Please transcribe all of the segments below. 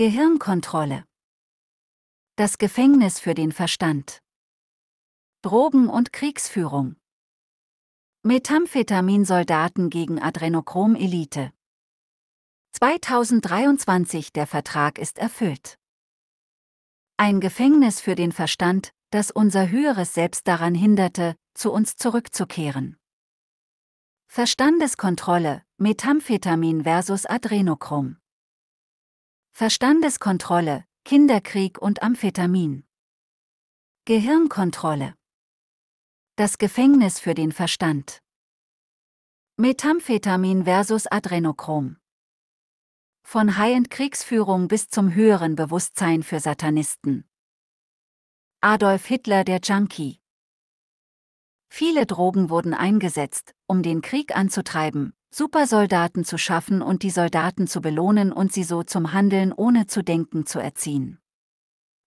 Gehirnkontrolle. Das Gefängnis für den Verstand. Drogen und Kriegsführung. Methamphetaminsoldaten gegen Adrenochrom-Elite. 2023 Der Vertrag ist erfüllt. Ein Gefängnis für den Verstand, das unser höheres Selbst daran hinderte, zu uns zurückzukehren. Verstandeskontrolle, Methamphetamin versus Adrenochrom. Verstandeskontrolle, Kinderkrieg und Amphetamin. Gehirnkontrolle. Das Gefängnis für den Verstand. Methamphetamin versus Adrenochrom. Von High-End-Kriegsführung bis zum höheren Bewusstsein für Satanisten. Adolf Hitler der Junkie. Viele Drogen wurden eingesetzt, um den Krieg anzutreiben, Supersoldaten zu schaffen und die Soldaten zu belohnen und sie so zum Handeln ohne zu denken zu erziehen.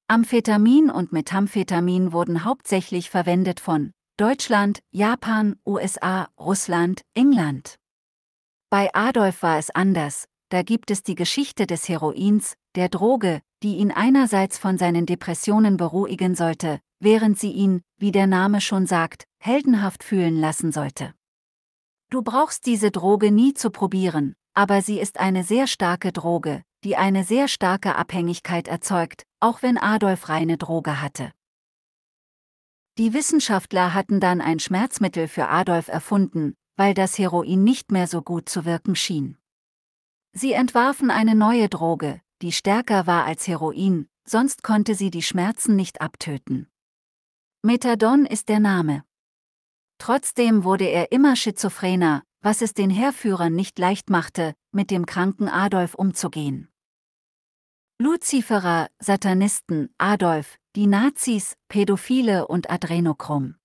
Amphetamin und Methamphetamin wurden hauptsächlich verwendet von Deutschland, Japan, USA, Russland, England. Bei Adolf war es anders, da gibt es die Geschichte des Heroins, der Droge, die ihn einerseits von seinen Depressionen beruhigen sollte, während sie ihn, wie der Name schon sagt, heldenhaft fühlen lassen sollte. Du brauchst diese Droge nie zu probieren, aber sie ist eine sehr starke Droge, die eine sehr starke Abhängigkeit erzeugt, auch wenn Adolf reine Droge hatte. Die Wissenschaftler hatten dann ein Schmerzmittel für Adolf erfunden, weil das Heroin nicht mehr so gut zu wirken schien. Sie entwarfen eine neue Droge, die stärker war als Heroin, sonst konnte sie die Schmerzen nicht abtöten. Methadon ist der Name. Trotzdem wurde er immer schizophrener, was es den Heerführern nicht leicht machte, mit dem kranken Adolf umzugehen. Luziferer, Satanisten, Adolf, die Nazis, Pädophile und Adrenochrom.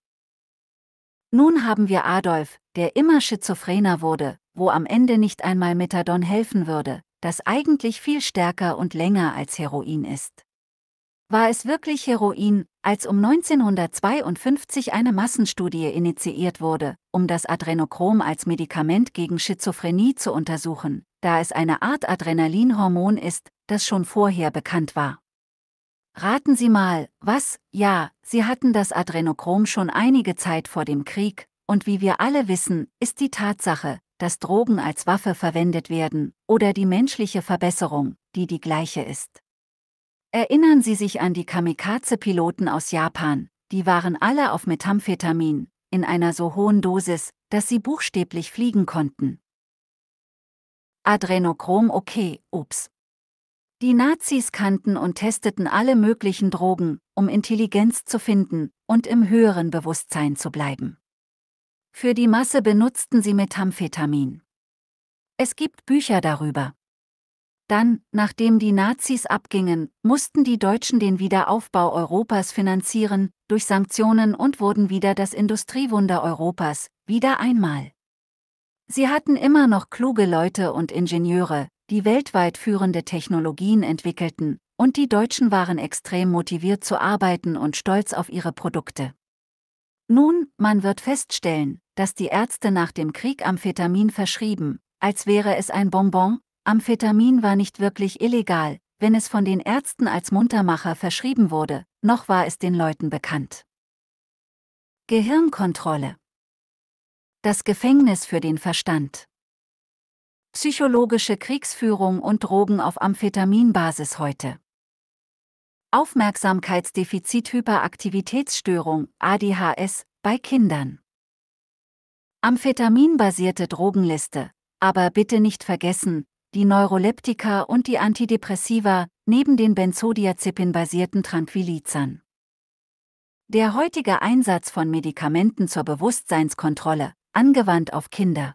Nun haben wir Adolf, der immer schizophrener wurde, wo am Ende nicht einmal Methadon helfen würde, das eigentlich viel stärker und länger als Heroin ist. War es wirklich Heroin, als um 1952 eine Massenstudie initiiert wurde, um das Adrenochrom als Medikament gegen Schizophrenie zu untersuchen, da es eine Art Adrenalinhormon ist, das schon vorher bekannt war. Raten Sie mal, was, ja, Sie hatten das Adrenochrom schon einige Zeit vor dem Krieg, und wie wir alle wissen, ist die Tatsache, dass Drogen als Waffe verwendet werden, oder die menschliche Verbesserung, die die gleiche ist. Erinnern Sie sich an die Kamikaze-Piloten aus Japan, die waren alle auf Methamphetamin, in einer so hohen Dosis, dass sie buchstäblich fliegen konnten. Adrenochrom okay, ups. Die Nazis kannten und testeten alle möglichen Drogen, um Intelligenz zu finden und im höheren Bewusstsein zu bleiben. Für die Masse benutzten sie Methamphetamin. Es gibt Bücher darüber. Dann, nachdem die Nazis abgingen, mussten die Deutschen den Wiederaufbau Europas finanzieren, durch Sanktionen und wurden wieder das Industriewunder Europas, wieder einmal. Sie hatten immer noch kluge Leute und Ingenieure, die weltweit führende Technologien entwickelten, und die Deutschen waren extrem motiviert zu arbeiten und stolz auf ihre Produkte. Nun, man wird feststellen, dass die Ärzte nach dem Krieg Amphetamin verschrieben, als wäre es ein Bonbon, Amphetamin war nicht wirklich illegal, wenn es von den Ärzten als Muntermacher verschrieben wurde, noch war es den Leuten bekannt. Gehirnkontrolle. Das Gefängnis für den Verstand. Psychologische Kriegsführung und Drogen auf Amphetaminbasis heute. Aufmerksamkeitsdefizit-Hyperaktivitätsstörung, ADHS, bei Kindern. Amphetaminbasierte Drogenliste. Aber bitte nicht vergessen, die Neuroleptika und die Antidepressiva, neben den Benzodiazepin-basierten Tranquilizern. Der heutige Einsatz von Medikamenten zur Bewusstseinskontrolle, angewandt auf Kinder.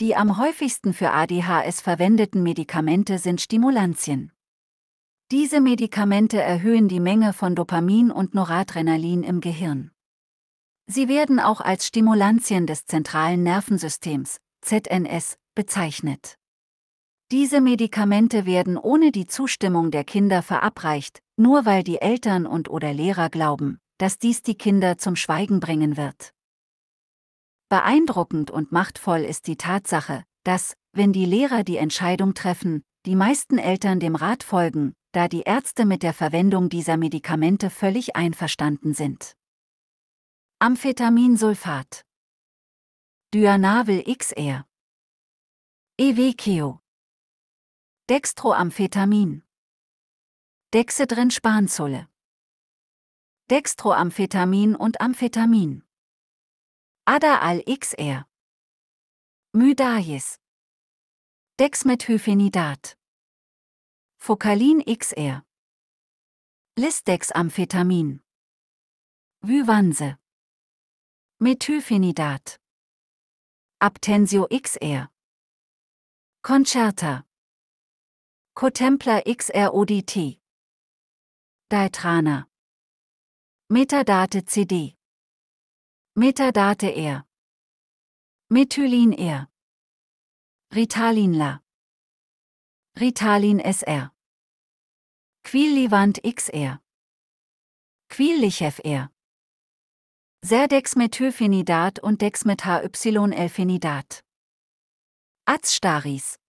Die am häufigsten für ADHS verwendeten Medikamente sind Stimulantien. Diese Medikamente erhöhen die Menge von Dopamin und Noradrenalin im Gehirn. Sie werden auch als Stimulantien des zentralen Nervensystems, ZNS, bezeichnet. Diese Medikamente werden ohne die Zustimmung der Kinder verabreicht, nur weil die Eltern und oder Lehrer glauben, dass dies die Kinder zum Schweigen bringen wird. Beeindruckend und machtvoll ist die Tatsache, dass, wenn die Lehrer die Entscheidung treffen, die meisten Eltern dem Rat folgen, da die Ärzte mit der Verwendung dieser Medikamente völlig einverstanden sind. Amphetaminsulfat Dyanavil XR Evekio Dextroamphetamin. Dexedrin-Spanzolle. Dextroamphetamin und Amphetamin. Adal XR. Mydais. Dexmethyphenidat. Focalin XR. Listexamphetamin. Vyvanse. Methylphenidat. Abtensio XR. Concerta. Cotempler XRODT. Daitrana. Metadate CD. Metadate R. Methylin R. Ritalin La. Ritalin SR. Quillivant XR. Quillichef R. Serdexmethylphenidat und Dexmethyl-Elphenidat. Azstaris.